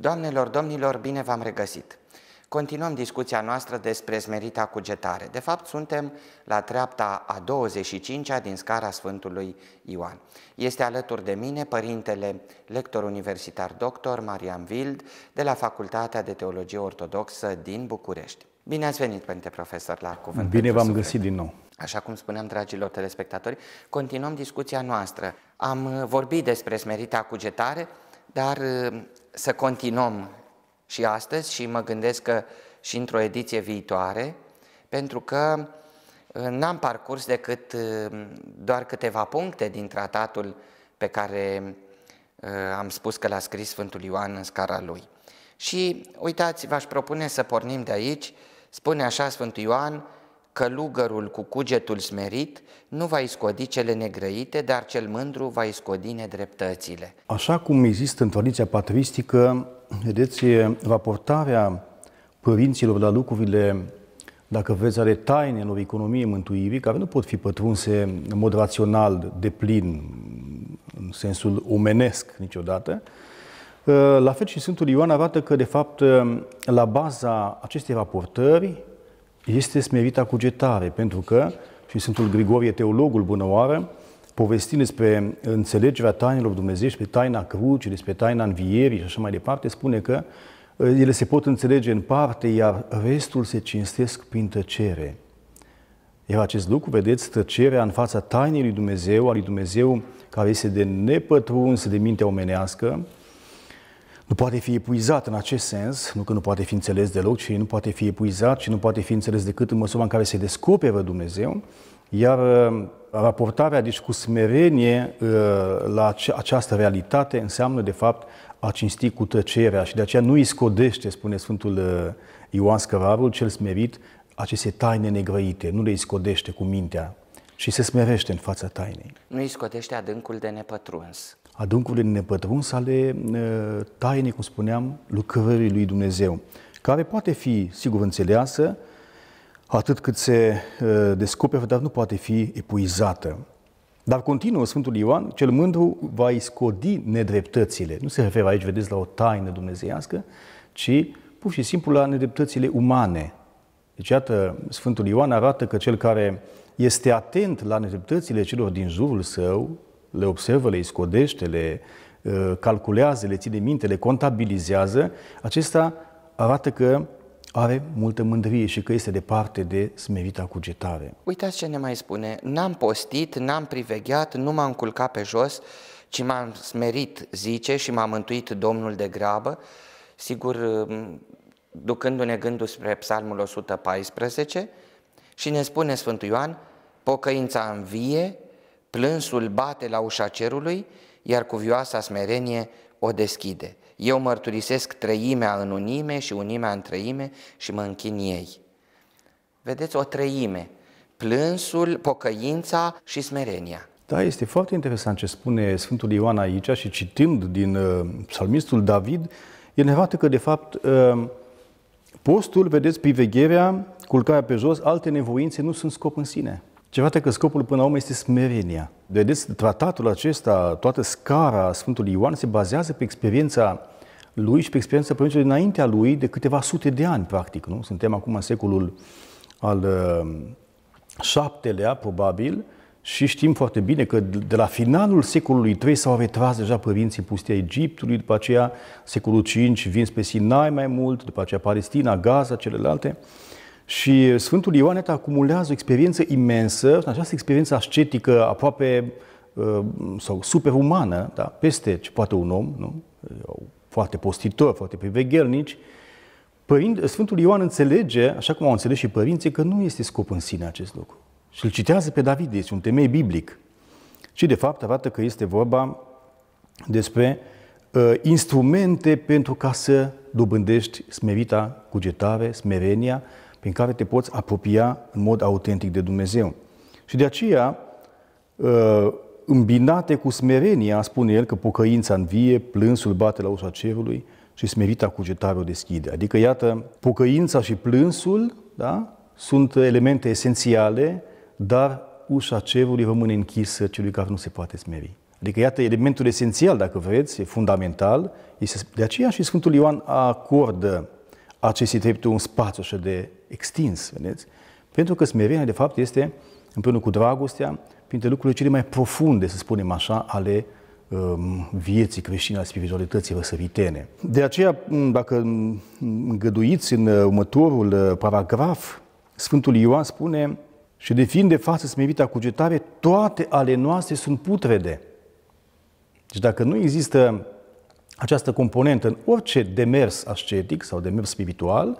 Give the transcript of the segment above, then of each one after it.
Doamnelor, domnilor, bine v-am regăsit! Continuăm discuția noastră despre smerita cugetare. De fapt, suntem la treapta a 25-a din scara Sfântului Ioan. Este alături de mine părintele lector universitar doctor Marian Vild de la Facultatea de Teologie Ortodoxă din București. Bine ați venit, Părinte Profesor, la Cuvânt. Bine v-am găsit din nou. Așa cum spuneam, dragilor telespectatori, continuăm discuția noastră. Am vorbit despre smerita cugetare, dar să continuăm și astăzi și mă gândesc că și într-o ediție viitoare, pentru că uh, n-am parcurs decât uh, doar câteva puncte din tratatul pe care uh, am spus că l-a scris Sfântul Ioan în scara lui. Și uitați, v-aș propune să pornim de aici, spune așa Sfântul Ioan, Călugărul cu cugetul smerit nu va iscodi cele negrăite, dar cel mândru va iscodi nedreptățile. Așa cum există în tradiția patristică, vedeți, raportarea părinților la lucrurile, dacă vreți, ale tainelor economiei mântuirii, care nu pot fi pătrunse în mod rațional, de plin, în sensul omenesc niciodată, ă, la fel și Sfântul Ioan arată că, de fapt, la baza acestei raportări este smerita cugetare, pentru că, și Sfântul Grigorie, teologul bunăoară, povestind despre înțelegerea tainelor Dumnezeu, despre taina crucii, despre taina învierii și așa mai departe, spune că eh, ele se pot înțelege în parte, iar restul se cinstesc prin tăcere. Iar acest lucru, vedeți, tăcerea în fața tainei lui Dumnezeu, al lui Dumnezeu care este de nepătruns de mintea omenească, nu poate fi epuizat în acest sens, nu că nu poate fi înțeles deloc, ci nu poate fi epuizat și nu poate fi înțeles decât în măsura în care se descoperă Dumnezeu, iar uh, raportarea, deci cu smerenie uh, la această realitate, înseamnă, de fapt, a cinsti cu tăcerea și de aceea nu îi scodește, spune Sfântul uh, Ioan Scărarul, cel smerit, aceste taine negrăite, nu le scodește cu mintea, și se smerește în fața tainei. Nu îi scodește adâncul de nepătruns adâncurile nepătrunse ale ă, tainei, cum spuneam, lucrării lui Dumnezeu, care poate fi, sigur, înțeleasă atât cât se ă, descoperă, dar nu poate fi epuizată. Dar continuă Sfântul Ioan, cel mândru va iscodi nedreptățile. Nu se referă aici, vedeți, la o taină dumnezeiască, ci pur și simplu la nedreptățile umane. Deci, iată, Sfântul Ioan arată că cel care este atent la nedreptățile celor din jurul său, le observă, le iscodește, le uh, calculează, le ține minte, le contabilizează, acesta arată că are multă mândrie și că este departe de smerita cugetare. Uitați ce ne mai spune, n-am postit, n-am privegheat, nu m-am culcat pe jos, ci m-am smerit, zice, și m-a mântuit Domnul de grabă, sigur, um, ducându-ne gândul spre Psalmul 114, și ne spune Sfântul Ioan, pocăința învie, Plânsul bate la ușa cerului, iar cuvioasa smerenie o deschide. Eu mărturisesc trăimea în unime și unimea în trăime și mă închin ei. Vedeți, o trăime. Plânsul, pocăința și smerenia. Da, este foarte interesant ce spune Sfântul Ioan aici și citind din uh, psalmistul David, e nevată că, de fapt, uh, postul, vedeți, privegherea, culcarea pe jos, alte nevoințe nu sunt scop în sine. Ceva că scopul până la urmă este smerenia. Vedeți, tratatul acesta, toată scara Sfântului Ioan se bazează pe experiența lui și pe experiența părinților dinaintea lui de câteva sute de ani, practic. Nu? Suntem acum în secolul al uh, șaptelea, probabil, și știm foarte bine că de la finalul secolului III s-au retras deja părinții pustia Egiptului, după aceea secolul V vin spre Sinai mai mult, după aceea Palestina, Gaza, celelalte. Și Sfântul Ioanet acumulează o experiență imensă, această experiență ascetică aproape uh, sau superumană, da, peste ce poate un om, nu? foarte postitor, foarte priveghelnici, Părinte, Sfântul Ioan înțelege, așa cum au înțeles și părinții, că nu este scop în sine acest lucru. Și îl citează pe David, este un temei biblic. Și de fapt arată că este vorba despre uh, instrumente pentru ca să dobândești smerita cugetare, smerenia, prin care te poți apropia în mod autentic de Dumnezeu. Și de aceea, uh, îmbinate cu smerenia, spune el că pocăința învie, plânsul bate la ușa cerului și smerita cugetare o deschide. Adică, iată, pocăința și plânsul da, sunt elemente esențiale, dar ușa cerului rămâne închisă celui care nu se poate smeri. Adică, iată, elementul esențial, dacă vreți, e fundamental. Este de aceea și Sfântul Ioan acordă acestei trepte un spațiu așa de extins, vedeți? Pentru că smerenia, de fapt, este, împreună cu dragostea, printre lucrurile cele mai profunde, să spunem așa, ale um, vieții creștine, ale spiritualității răsăvitene. De aceea, dacă îngăduiți în uh, următorul uh, paragraf, Sfântul Ioan spune și de fiind de față smerita cugetare, toate ale noastre sunt putrede. Deci dacă nu există această componentă în orice demers ascetic sau demers spiritual,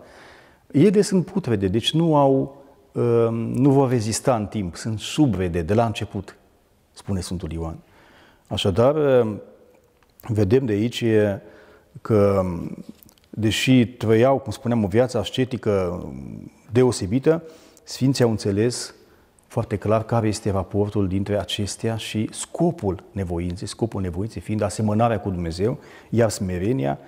ele sunt putrede, deci nu au, um, nu vor rezista în timp, sunt subrede de la început, spune Sfântul Ioan. Așadar, um, vedem de aici că, um, deși trăiau, cum spuneam, o viață ascetică deosebită, Sfinții au înțeles foarte clar care este raportul dintre acestea și scopul nevoinței, scopul nevoinței fiind asemănarea cu Dumnezeu, iar smerenia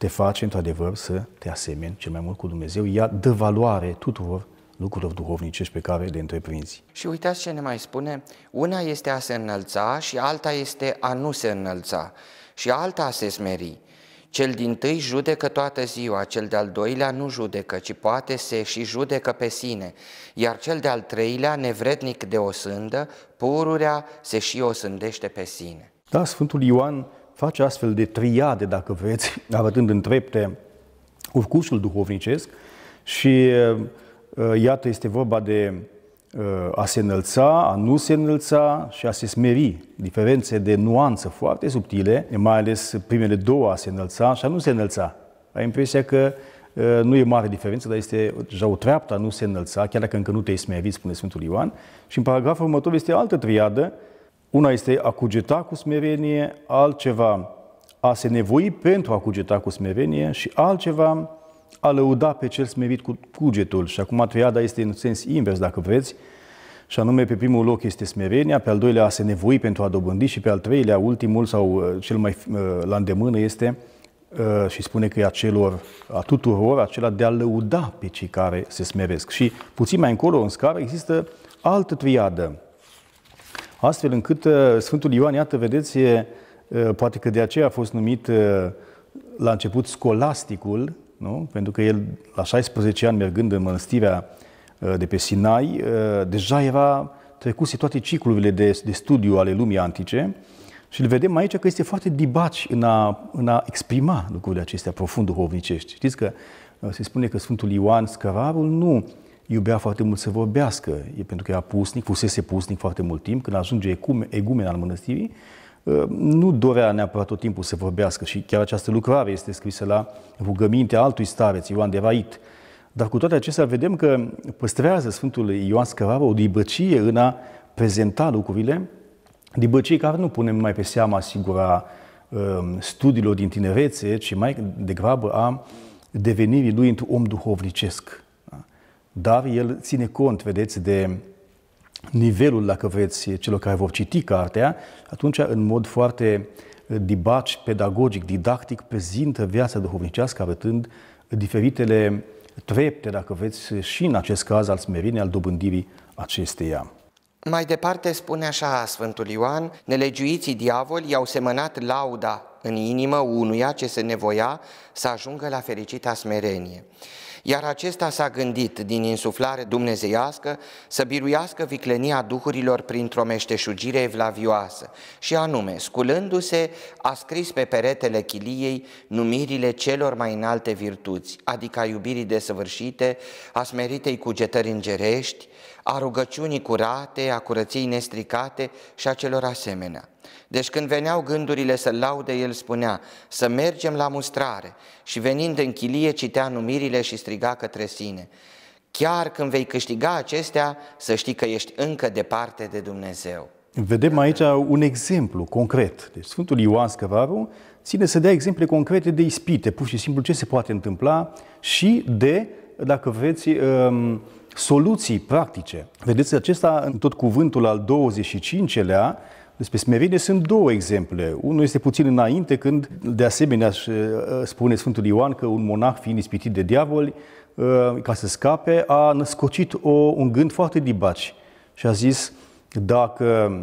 te face într-adevăr să te asemeni cel mai mult cu Dumnezeu. Ea dă valoare tuturor lucrurilor duhovnicești pe care le întreprinzi. Și uitați ce ne mai spune, una este a se înălța și alta este a nu se înălța și alta a se smeri. Cel din tâi judecă toată ziua, cel de-al doilea nu judecă, ci poate se și judecă pe sine, iar cel de-al treilea, nevrednic de osândă, pururea se și osândește pe sine. Da, Sfântul Ioan face astfel de triade, dacă vreți, arătând în trepte urcușul duhovnicesc și uh, uh, iată este vorba de uh, a se înălța, a nu se înălța și a se smeri. Diferențe de nuanță foarte subtile, mai ales primele două, a se înălța și a nu se înălța. Ai impresia că nu e mare diferență, dar este deja o treaptă a nu se înălța, chiar dacă încă nu te-ai smerit, spune Sfântul Ioan. Și în paragraful următor este altă triadă, una este a cugeta cu smerenie, altceva a se nevoi pentru a cugeta cu smerenie și altceva a lăuda pe cel smerit cu cugetul. Și acum triada este în sens invers, dacă vreți, și anume pe primul loc este smerenia, pe al doilea a se nevoi pentru a dobândi și pe al treilea, ultimul sau uh, cel mai uh, la îndemână este uh, și spune că e a celor, a tuturor, acela de a lăuda pe cei care se smeresc. Și puțin mai încolo, în scară, există altă triadă, astfel încât uh, Sfântul Ioan, iată, vedeți, e, uh, poate că de aceea a fost numit uh, la început scolasticul, nu? pentru că el, la 16 ani, mergând în mănăstirea de pe Sinai, deja era trecuse toate ciclurile de, de studiu ale lumii antice și îl vedem aici că este foarte dibaci în a, în a exprima lucrurile acestea profund duhovnicești. Știți că se spune că Sfântul Ioan Scăvarul nu iubea foarte mult să vorbească, e pentru că era pusnic, fusese pusnic foarte mult timp, când ajunge egumen al mănăstirii, ă, nu dorea neapărat tot timpul să vorbească și chiar această lucrare este scrisă la rugămintea altui stareț, Ioan de Rait. Dar cu toate acestea vedem că păstrează Sfântul Ioan Scărară o dibăcie în a prezenta lucrurile, dibăcie care nu punem mai pe seama, asigura ă, studiilor din tinerețe, ci mai degrabă a devenirii lui într-un om duhovnicesc dar el ține cont, vedeți, de nivelul, dacă vreți, celor care vor citi cartea, atunci, în mod foarte eh, dibaci, pedagogic, didactic, prezintă viața duhovnicească, arătând diferitele trepte, dacă vreți, și în acest caz al smerinii, al dobândirii acesteia. Mai departe spune așa Sfântul Ioan, nelegiuiții diavoli i-au semănat lauda în inimă unuia ce se nevoia să ajungă la fericita smerenie iar acesta s-a gândit din insuflare dumnezeiască să biruiască viclenia duhurilor printr-o meșteșugire evlavioasă și anume, sculându-se, a scris pe peretele chiliei numirile celor mai înalte virtuți, adică a iubirii desăvârșite, a smeritei cugetări îngerești, a rugăciunii curate, a curăției nestricate și a celor asemenea. Deci când veneau gândurile să laude, el spunea să mergem la mustrare și venind în chilie citea numirile și striga către sine. Chiar când vei câștiga acestea, să știi că ești încă departe de Dumnezeu. Vedem aici un exemplu concret. Deci Sfântul Ioan Scăvaru ține să dea exemple concrete de ispite, pur și simplu ce se poate întâmpla și de, dacă vreți, um, soluții practice. Vedeți, acesta, în tot cuvântul al 25-lea, despre smerenie sunt două exemple. Unul este puțin înainte, când, de asemenea, ă, spune Sfântul Ioan că un monah, fiind ispitit de diavol, ă, ca să scape, a născocit o, un gând foarte dibaci și a zis, dacă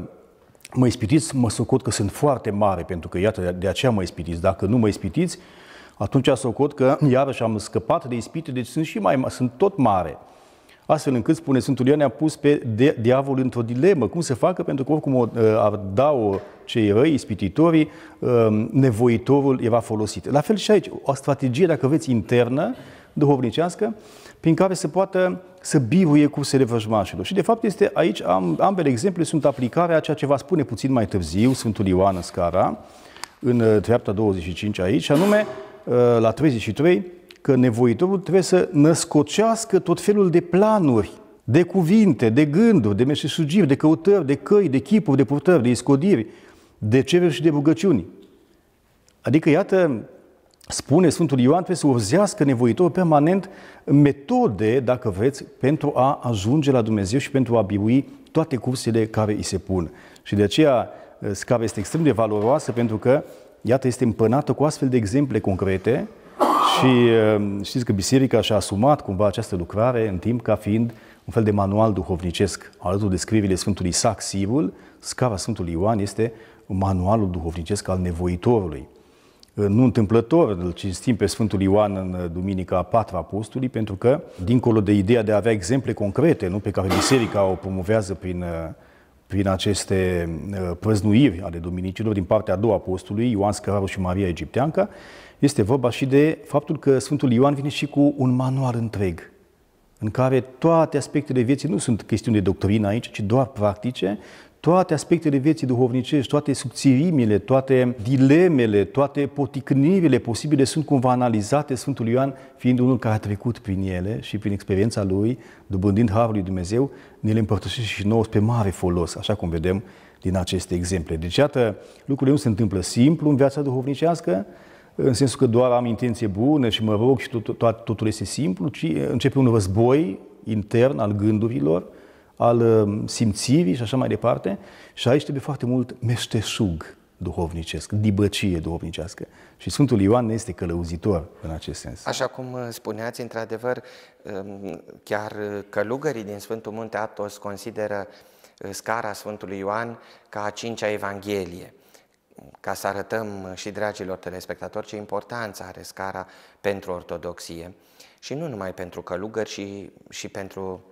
mă ispitiți, mă socot că sunt foarte mare, pentru că, iată, de aceea mă ispitiți. Dacă nu mă ispitiți, atunci socot că iarăși am scăpat de ispite, deci sunt și mai sunt tot mare astfel încât, spune Sfântul Ioan, a pus pe diavol într-o dilemă. Cum se facă? Pentru că oricum o ar ă, dau cei răi, ispititorii, ă, nevoitorul era folosit. La fel și aici, o strategie, dacă veți, internă, duhovnicească, prin care se poată să biruie cursele vrăjmașilor. Și de fapt este aici, am, ambele exemple sunt aplicarea a ceea ce va spune puțin mai târziu Sfântul Ioan în scara, ă, în treapta 25 aici, anume la 33, că nevoitorul trebuie să născocească tot felul de planuri, de cuvinte, de gânduri, de meșesugiri, de căutări, de căi, de chipuri, de purtări, de iscodiri, de cereri și de rugăciuni. Adică, iată, spune Sfântul Ioan, trebuie să urzească nevoitorul permanent metode, dacă vreți, pentru a ajunge la Dumnezeu și pentru a biui toate cursele care îi se pun. Și de aceea scara este extrem de valoroasă pentru că, iată, este împănată cu astfel de exemple concrete și ehm, știți că biserica și-a asumat cumva această lucrare în timp ca fiind un fel de manual duhovnicesc. Alături de scrierile Sfântului Isaac Sirul, scara Sfântului Ioan este manualul duhovnicesc al nevoitorului. Nu întâmplător îl cinstim pe Sfântul Ioan în Duminica a patra Apostolii, pentru că, dincolo de ideea de a avea exemple concrete, nu, pe care biserica o promovează prin, eh, prin aceste eh, prăznuiri ale duminicilor din partea a doua Apostului, Ioan Scăraru și Maria Egipteanca, este vorba și de faptul că Sfântul Ioan vine și cu un manual întreg, în care toate aspectele vieții nu sunt chestiuni de doctrină aici, ci doar practice, toate aspectele vieții duhovnicești, toate subțirimile, toate dilemele, toate poticnirile posibile sunt cumva analizate, Sfântul Ioan fiind unul care a trecut prin ele și prin experiența lui, dobândind Harul lui Dumnezeu, ne le împărtășește și nouă spre mare folos, așa cum vedem din aceste exemple. Deci, iată, lucrurile nu se întâmplă simplu în viața duhovnicească, în sensul că doar am intenție bună și mă rog și tot, tot, totul este simplu, ci începe un război intern al gândurilor, al um, simțirii și așa mai departe. Și aici trebuie foarte mult meșteșug duhovnicesc, dibăcie duhovnicească. Și Sfântul Ioan ne este călăuzitor în acest sens. Așa cum uh, spuneați, într-adevăr, um, chiar uh, călugării din Sfântul Munte Athos consideră uh, scara Sfântului Ioan ca a cincea Evanghelie ca să arătăm uh, și dragilor telespectatori ce importanță are scara pentru ortodoxie și nu numai pentru călugări și, și pentru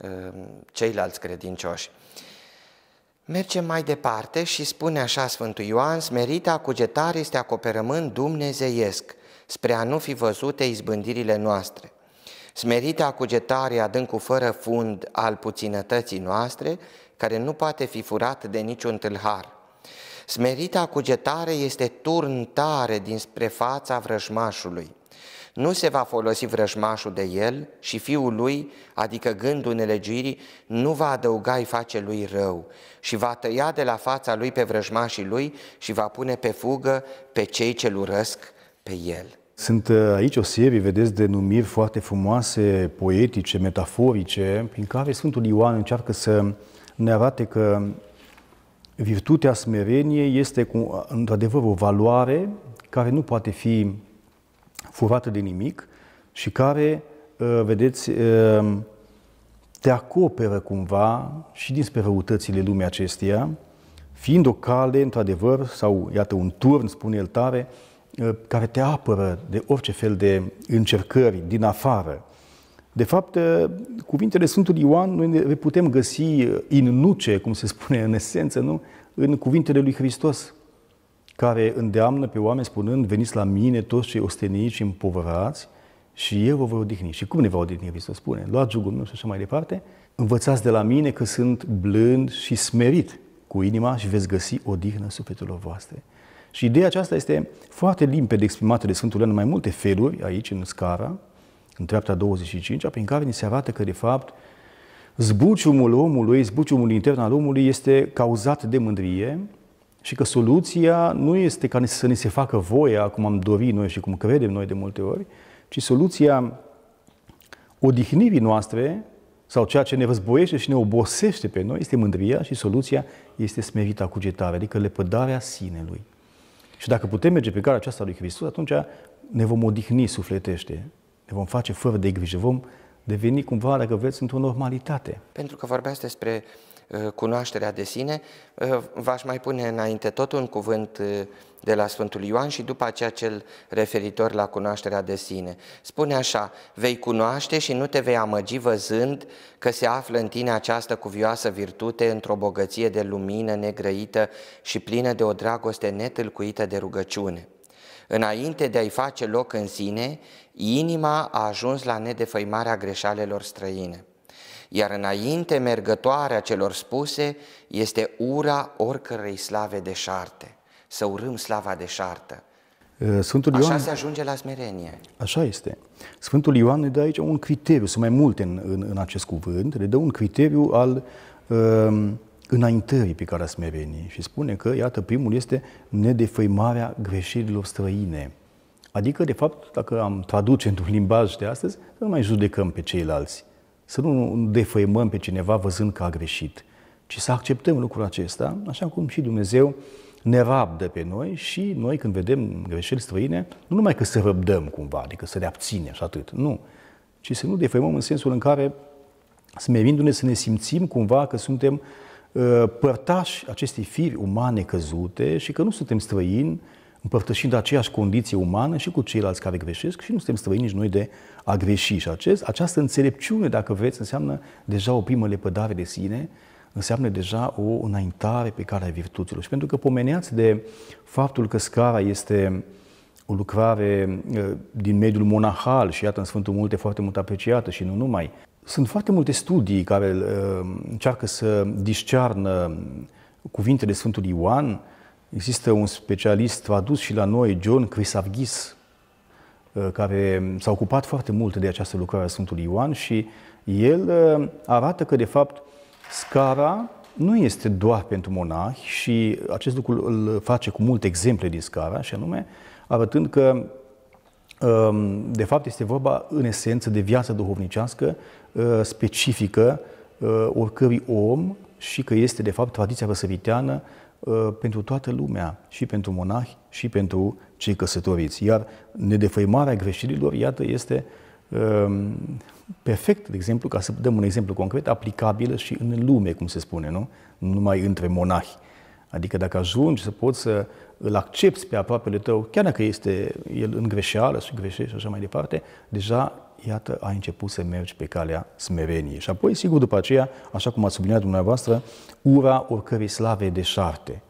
e, uh, ceilalți credincioși. Mergem mai departe și spune așa Sfântul Ioan, smerita cugetare este acoperământ dumnezeiesc, spre a nu fi văzute izbândirile noastre. Smerita cugetare adâncul fără fund al puținătății noastre, care nu poate fi furat de niciun tâlhar. Smerita cugetare este turn tare dinspre fața vrăjmașului. Nu se va folosi vrăjmașul de el și fiul lui, adică gândul nelegirii, nu va adăuga-i face lui rău și va tăia de la fața lui pe vrăjmașii lui și va pune pe fugă pe cei ce-l urăsc pe el. Sunt uh, aici o serie, vedeți, de numiri foarte frumoase, poetice, metaforice, prin care Sfântul Ioan încearcă să ne arate că Virtutea smereniei este, într-adevăr, o valoare care nu poate fi furată de nimic și care, uh, vedeți, uh, te acoperă cumva și dinspre răutățile lumii acesteia, fiind o cale, într-adevăr, sau, iată, un turn, spune el tare, uh, care te apără de orice fel de încercări din afară, de fapt, uh, cuvintele Sfântului Ioan noi le putem găsi în uh, nuce, cum se spune în esență, nu? în cuvintele lui Hristos, care îndeamnă pe oameni spunând, veniți la mine toți cei osteniți și împovărați și eu vă voi odihni. Și cum ne va odihni, Hristos spune? Luați jugul meu și așa mai departe, învățați de la mine că sunt blând și smerit cu inima și veți găsi odihnă sufletelor voastre. Și ideea aceasta este foarte limpede exprimată de Sfântul Ioan în mai multe feluri aici, în scara, în treapta 25 prin care ni se arată că, de fapt, zbuciumul omului, zbuciumul intern al omului este cauzat de mândrie și că soluția nu este ca să ne se facă voia, cum am dorit noi și cum credem noi de multe ori, ci soluția odihnirii noastre sau ceea ce ne războiește și ne obosește pe noi este mândria și soluția este smerita cugetare, adică lepădarea sinelui. Și dacă putem merge pe calea aceasta lui Hristos, atunci ne vom odihni sufletește. Ne vom face fără de grijă, vom deveni cumva, dacă vreți, într-o normalitate. Pentru că vorbeați despre uh, cunoașterea de sine, uh, v-aș mai pune înainte tot un cuvânt uh, de la Sfântul Ioan și după aceea cel referitor la cunoașterea de sine. Spune așa, vei cunoaște și nu te vei amăgi văzând că se află în tine această cuvioasă virtute într-o bogăție de lumină negrăită și plină de o dragoste netâlcuită de rugăciune. Înainte de a-i face loc în sine, inima a ajuns la nedefăimarea greșalelor străine. Iar înainte mergătoarea celor spuse este ura oricărei slave deșarte, să urâm slava șartă. Ă, Sfântul Ioan, Așa se ajunge la smerenie. Așa este. Sfântul Ioan ne dă aici un criteriu, sunt mai multe în, în, în acest cuvânt, ne dă un criteriu al uh, înaintării pe care a smerenii și spune că, iată, primul este nedefăimarea greșelilor străine. Adică, de fapt, dacă am traduce într-un limbaj de astăzi, să nu mai judecăm pe ceilalți, să nu defăimăm pe cineva văzând că a greșit, ci să acceptăm lucrul acesta, așa cum și Dumnezeu ne rabdă pe noi și noi când vedem greșeli străine, nu numai că să răbdăm cumva, adică să le abținem și atât, nu, ci să nu defăimăm în sensul în care, smerindu-ne, să ne simțim cumva că suntem uh, Uh, părtași acestei firi umane căzute și că nu suntem străini împărtășind aceeași condiție umană și cu ceilalți care greșesc și nu suntem străini nici noi de a greși. Și acest, această înțelepciune, dacă vreți, înseamnă deja o primă lepădare de sine, înseamnă deja o înaintare pe care a virtuților. Și pentru că pomeneați de faptul că scara este o lucrare uh, din mediul monahal și iată în Sfântul Multe foarte mult apreciată și nu numai, sunt foarte multe studii care uh, încearcă să discearnă cuvintele Sfântului Ioan. Există un specialist tradus și la noi, John Crisavghis, uh, care s-a ocupat foarte mult de această lucrare a Sfântului Ioan și el uh, arată că, de fapt, scara nu este doar pentru monahi și acest lucru îl face cu multe exemple din scara, și anume arătând că um, de fapt este vorba în esență de viață duhovnicească Uh, specifică uh, oricărui om și că este, de fapt, tradiția răsăriteană uh, pentru toată lumea, și pentru monahi, și pentru cei căsătoriți. Iar nedefăimarea greșelilor, iată, este um, perfect, de exemplu, ca să dăm un exemplu concret, aplicabilă și în lume, cum se spune, nu? Nu numai între monahi. Adică dacă ajungi să poți să îl accepti pe aproapele tău, chiar dacă este el în greșeală și greșește și așa mai departe, deja iată, ai început să mergi pe calea smereniei. Și apoi, sigur, după aceea, așa cum a subliniat dumneavoastră, ura oricărei slave șarte.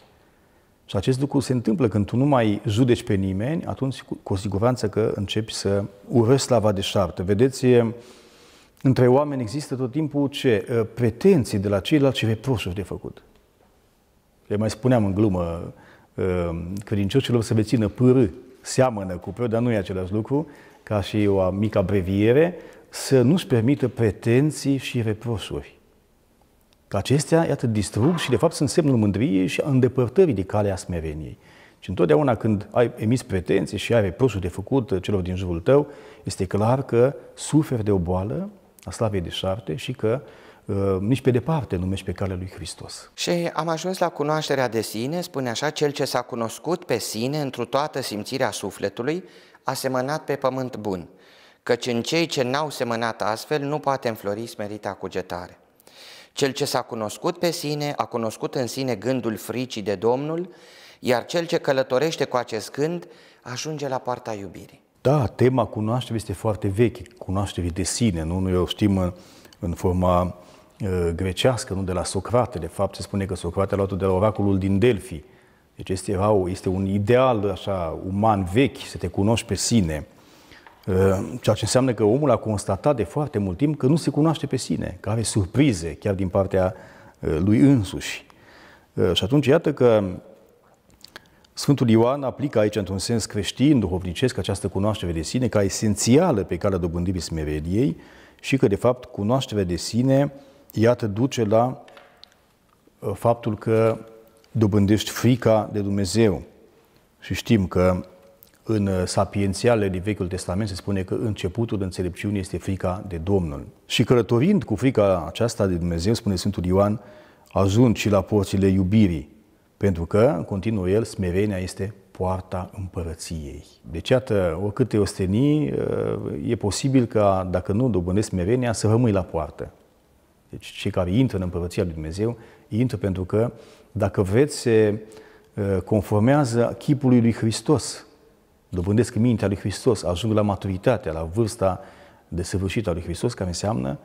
Și acest lucru se întâmplă când tu nu mai judeci pe nimeni, atunci cu siguranță că începi să urăști slava șarte. Vedeți, între oameni există tot timpul ce? Pretenții de la ceilalți și reproșuri de făcut. Le mai spuneam în glumă din să vețină pârâ, seamănă cu preu, dar nu e același lucru, ca și o mică abreviere, să nu-și permită pretenții și reproșuri. Că acestea, iată, distrug și, de fapt, sunt semnul mândriei și a îndepărtării de calea smereniei. Și întotdeauna când ai emis pretenții și ai reproșuri de făcut celor din jurul tău, este clar că suferi de o boală a slavei de șarte și că uh, nici pe departe nu mergi pe calea lui Hristos. Și am ajuns la cunoașterea de sine, spune așa, cel ce s-a cunoscut pe sine într-o toată simțirea sufletului, a semănat pe pământ bun, căci în cei ce n-au semănat astfel nu poate înflori smerita cugetare. Cel ce s-a cunoscut pe sine, a cunoscut în sine gândul fricii de Domnul, iar cel ce călătorește cu acest gând ajunge la poarta iubirii. Da, tema cunoașterii este foarte veche, cunoașterii de sine, nu? Noi o știm în, în forma uh, grecească, nu de la Socrate. De fapt, se spune că Socrate a luat de la oracolul din Delphi. Deci este, au, este un ideal așa uman vechi să te cunoști pe sine, ă, ceea ce înseamnă că omul a constatat de foarte mult timp că nu se cunoaște pe sine, că are surprize chiar din partea ă, lui însuși. Ă, și atunci iată că Sfântul Ioan aplică aici, într-un sens creștin, duhovnicesc, această cunoaștere de sine ca esențială pe calea dobândirii smerediei și că, de fapt, cunoașterea de sine, iată, duce la faptul că dobândești frica de Dumnezeu. Și știm că în sapiențiale din Vechiul Testament se spune că începutul înțelepciunii este frica de Domnul. Și călătorind cu frica aceasta de Dumnezeu, spune Sfântul Ioan, ajung și la porțile iubirii, pentru că, continuă el, smerenia este poarta împărăției. Deci, iată, te ostenii, e posibil ca, dacă nu dobândesc smerenia, să rămâi la poartă. Deci cei care intră în Împărăția Lui Dumnezeu, intră pentru că, dacă vreți, se uh, conformează chipului Lui Hristos. Dobândesc mintea Lui Hristos, ajung la maturitatea, la vârsta de săvârșită a Lui Hristos, care înseamnă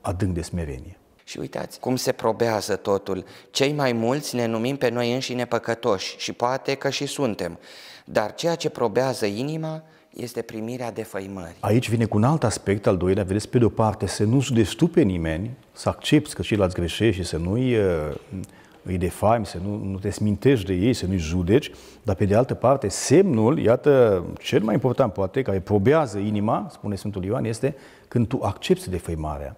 adânc de smerenie. Și uitați cum se probează totul. Cei mai mulți ne numim pe noi înșine păcătoși și poate că și suntem, dar ceea ce probează inima este primirea de făimări. Aici vine cu un alt aspect, al doilea, vedeți, pe de-o parte, să nu sudești pe nimeni, să accepti că ceilalți greșești și să nu-i uh, îi defaimi, să nu, nu te smintești de ei, să nu-i judeci, dar pe de altă parte, semnul, iată, cel mai important poate, care probează inima, spune Sfântul Ioan, este când tu accepti defăimarea.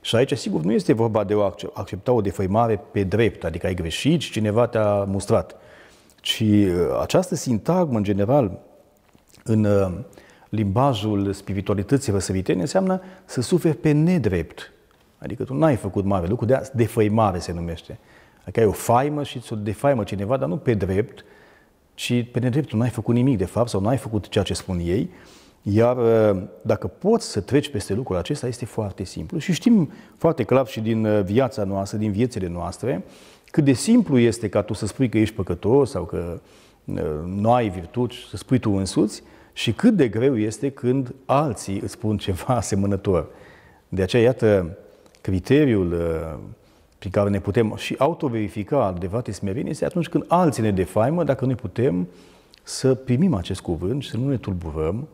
Și aici, sigur, nu este vorba de a accepta o defăimare pe drept, adică ai greșit și cineva te-a mustrat, ci uh, această sintagmă, în general, în uh, limbajul spiritualității răsăritene înseamnă să suferi pe nedrept. Adică tu n-ai făcut mare lucru, de defăimare se numește. Adică ai o faimă și ți-o defaimă cineva, dar nu pe drept, ci pe nedrept. Tu n-ai făcut nimic, de fapt, sau n-ai făcut ceea ce spun ei. Iar uh, dacă poți să treci peste lucrul acesta, este foarte simplu. Și știm foarte clar și din uh, viața noastră, din viețile noastre, cât de simplu este ca tu să spui că ești păcătos sau că nu ai virtuți, să spui tu însuți, și cât de greu este când alții îți spun ceva asemănător. De aceea, iată, criteriul uh, prin care ne putem și autoverifica adevărate smerenie este atunci când alții ne defaimă, dacă noi putem să primim acest cuvânt și să nu ne tulburăm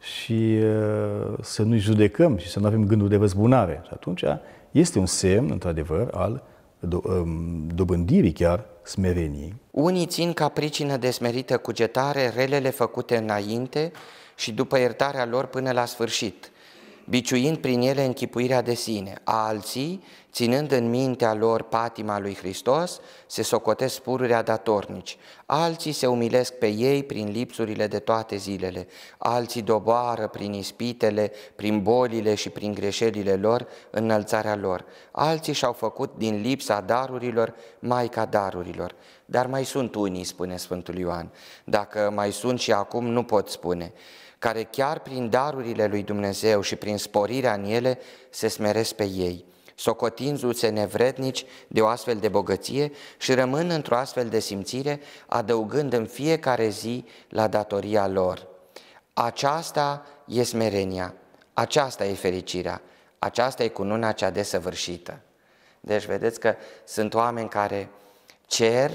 și uh, să nu-i judecăm și să nu avem gândul de răzbunare. Și atunci este un semn, într-adevăr, al Um, dobândirii chiar smereniei. Unii țin ca pricină desmerită cugetare relele făcute înainte și după iertarea lor până la sfârșit – biciuind prin ele închipuirea de sine, a alții, ținând în mintea lor patima lui Hristos, se socotesc pururea datornici, alții se umilesc pe ei prin lipsurile de toate zilele, alții doboară prin ispitele, prin bolile și prin greșelile lor înălțarea lor, alții și-au făcut din lipsa darurilor maica darurilor. Dar mai sunt unii, spune Sfântul Ioan, dacă mai sunt și acum nu pot spune care chiar prin darurile lui Dumnezeu și prin sporirea în ele se smeresc pe ei, socotindu-se nevrednici de o astfel de bogăție și rămân într-o astfel de simțire, adăugând în fiecare zi la datoria lor. Aceasta e smerenia, aceasta e fericirea, aceasta e cununa cea desăvârșită. Deci vedeți că sunt oameni care cer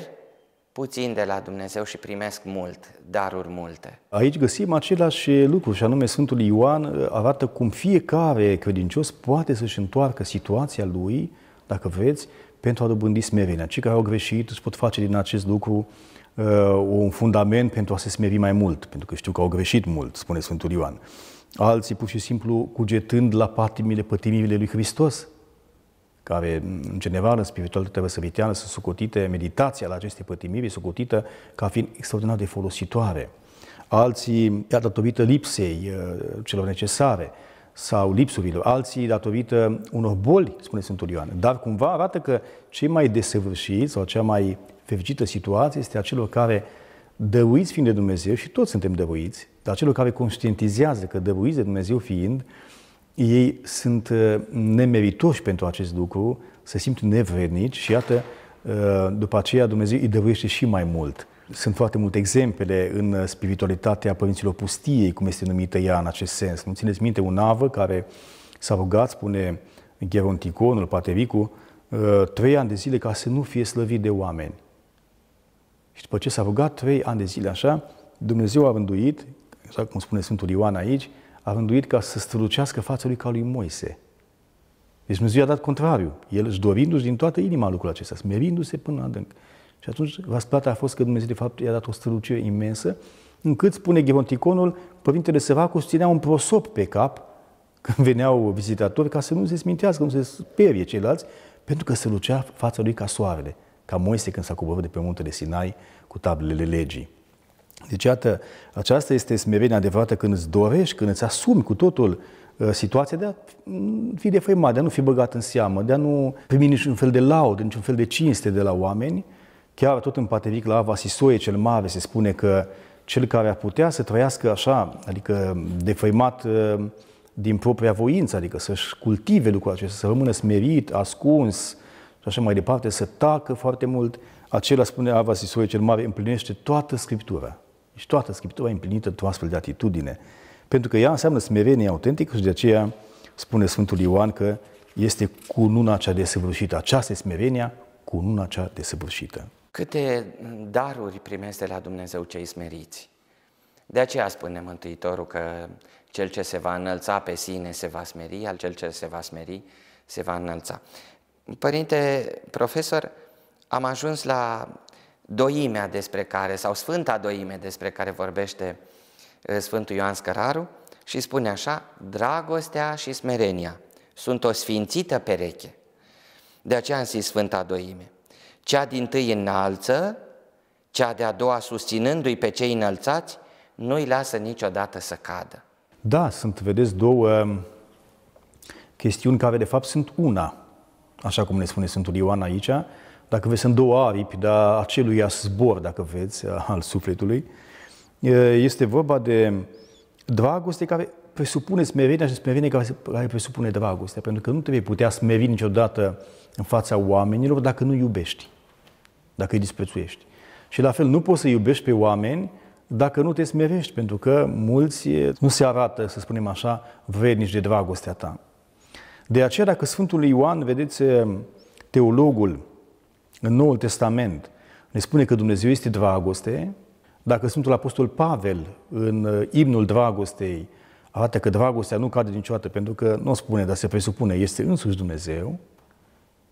puțin de la Dumnezeu și primesc mult, daruri multe. Aici găsim același lucru și anume Sfântul Ioan uh, arată cum fiecare credincios poate să-și întoarcă situația lui, dacă vreți, pentru a dobândi smerenia. Cei care au greșit își pot face din acest lucru uh, un fundament pentru a se smeri mai mult, pentru că știu că au greșit mult, spune Sfântul Ioan. Alții, pur și simplu, cugetând la patimile, pătimile lui Hristos, care în general în spiritualitatea răsăriteană sunt sucutite, meditația la aceste pătimiri e sucotită ca fiind extraordinar de folositoare. Alții, iar datorită lipsei uh, celor necesare sau lipsurilor, alții datorită unor boli, spune Sfântul Ioan. Dar cumva arată că cei mai desăvârșiți sau cea mai fericită situație este a celor care dăuiți fiind de Dumnezeu, și toți suntem dăuiți, dar celor care conștientizează că dăuiți de Dumnezeu fiind, uh, ei sunt uh, nemeritoși pentru acest lucru, se simt nevrednici și iată, uh, după aceea Dumnezeu îi dăruiește și mai mult. Sunt foarte multe exemple în uh, spiritualitatea părinților pustiei, cum este numită ea în acest sens. Nu țineți minte un avă care s-a rugat, spune Gheronticonul, Patericu, trei ani de zile ca să nu fie slăvit de oameni. Și după ce s-a rugat trei ani de zile așa, Dumnezeu a rânduit, exact cum spune Sfântul Ioan aici, a rânduit ca să strălucească fața lui ca lui Moise. Deci Dumnezeu i-a dat contrariu. El își dorindu-și din toată inima lucrul acesta, smerindu-se până adânc. Și atunci răsplata a fost că Dumnezeu, de fapt, i-a dat o strălucire imensă, încât, spune Geronticonul, Părintele Săracu ținea un prosop pe cap când veneau vizitatori ca să nu se smintească, nu se sperie ceilalți, pentru că se lucea fața lui ca soarele, ca Moise când s-a coborât de pe muntele Sinai cu tablele legii. Deci, iată, aceasta este smerenia adevărată când îți dorești, când îți asumi cu totul uh, situația de a fi defăimat, de a nu fi băgat în seamă, de a nu primi niciun fel de laud, niciun fel de cinste de la oameni. Chiar tot în Patevic la Ava Sisoie cel Mare se spune că cel care ar putea să trăiască așa, adică defăimat uh, din propria voință, adică să-și cultive lucrul acesta, să rămână smerit, ascuns și așa mai departe, să tacă foarte mult, acela spune Ava Sisoie cel Mare, împlinește toată Scriptura. Deci toată Scriptura e împlinită într-o astfel de atitudine. Pentru că ea înseamnă smerenie autentică și de aceea spune Sfântul Ioan că este cununa cea desăvârșită. Aceasta e smerenia, cununa cea desăvârșită. Câte daruri primește la Dumnezeu cei smeriți? De aceea spune Mântuitorul că cel ce se va înălța pe sine se va smeri, al cel ce se va smeri se va înălța. Părinte profesor, am ajuns la doimea despre care, sau sfânta doime despre care vorbește uh, Sfântul Ioan Scăraru și spune așa, dragostea și smerenia sunt o sfințită pereche. De aceea am zis sfânta doime. Cea din tâi înalță, cea de-a doua susținându-i pe cei înălțați, nu-i lasă niciodată să cadă. Da, sunt, vedeți, două um, chestiuni care de fapt sunt una, așa cum ne spune Sfântul Ioan aici, dacă vezi, sunt două aripi, dar acelui zbor, dacă vezi al sufletului. Este vorba de dragoste care presupune smerenia și smerenie care presupune dragostea, pentru că nu te vei putea smeri niciodată în fața oamenilor dacă nu iubești, dacă îi disprețuiești. Și la fel, nu poți să iubești pe oameni dacă nu te smerești, pentru că mulți nu se arată, să spunem așa, vrednici de dragostea ta. De aceea, dacă Sfântul Ioan, vedeți, teologul, în Noul Testament ne spune că Dumnezeu este dragoste, dacă Sfântul Apostol Pavel în uh, imnul dragostei arată că dragostea nu cade niciodată, pentru că nu o spune, dar se presupune, este însuși Dumnezeu,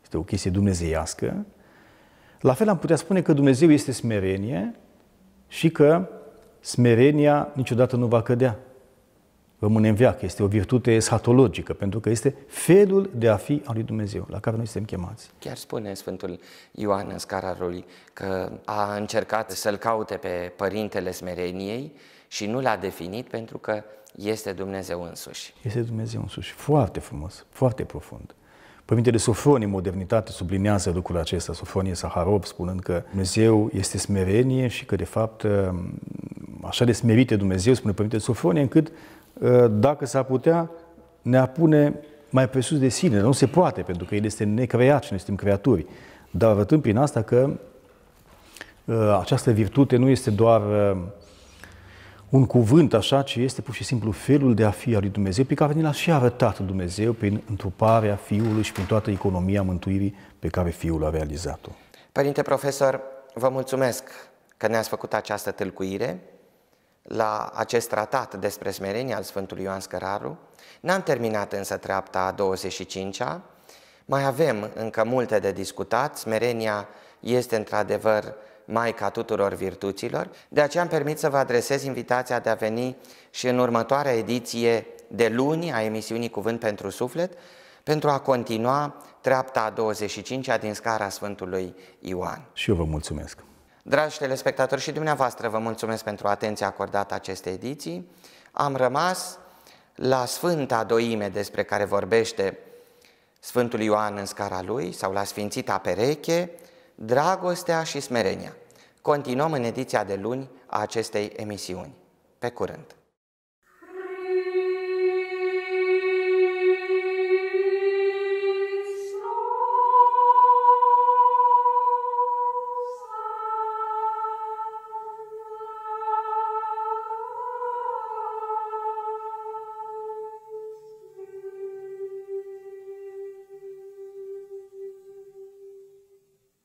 este o chestie dumnezeiască, la fel am putea spune că Dumnezeu este smerenie și că smerenia niciodată nu va cădea rămâne în viață, este o virtute eschatologică, pentru că este felul de a fi al lui Dumnezeu, la care noi suntem chemați. Chiar spune Sfântul Ioan în scara lui că a încercat să-l caute pe Părintele Smereniei și nu l-a definit pentru că este Dumnezeu însuși. Este Dumnezeu însuși. Foarte frumos, foarte profund. Părintele Sofronie, modernitate, sublinează lucrul acesta, Sofronie Saharov, spunând că Dumnezeu este smerenie și că, de fapt, așa de smerite Dumnezeu, spune Părintele Sofronie, încât Ă, dacă s-ar putea, ne-a pune mai pe sus de sine. Nu se poate, pentru că El este necreat și noi suntem creaturi. Dar arătăm prin asta că ă, această virtute nu este doar ă, un cuvânt așa, ci este pur și simplu felul de a fi al lui Dumnezeu, pe care ni l-a și arătat Dumnezeu prin întruparea Fiului și prin toată economia mântuirii pe care Fiul a realizat-o. Părinte profesor, vă mulțumesc că ne-ați făcut această tâlcuire la acest tratat despre smerenie al Sfântului Ioan Scăraru. N-am terminat însă treapta a 25-a, mai avem încă multe de discutat, smerenia este într-adevăr Maica tuturor virtuților, de aceea am permit să vă adresez invitația de a veni și în următoarea ediție de luni a emisiunii Cuvânt pentru Suflet, pentru a continua treapta a 25-a din scara Sfântului Ioan. Și eu vă mulțumesc! Dragi telespectatori și dumneavoastră, vă mulțumesc pentru atenția acordată acestei ediții. Am rămas la Sfânta Doime despre care vorbește Sfântul Ioan în scara lui sau la Sfințita Pereche, Dragostea și Smerenia. Continuăm în ediția de luni a acestei emisiuni. Pe curând!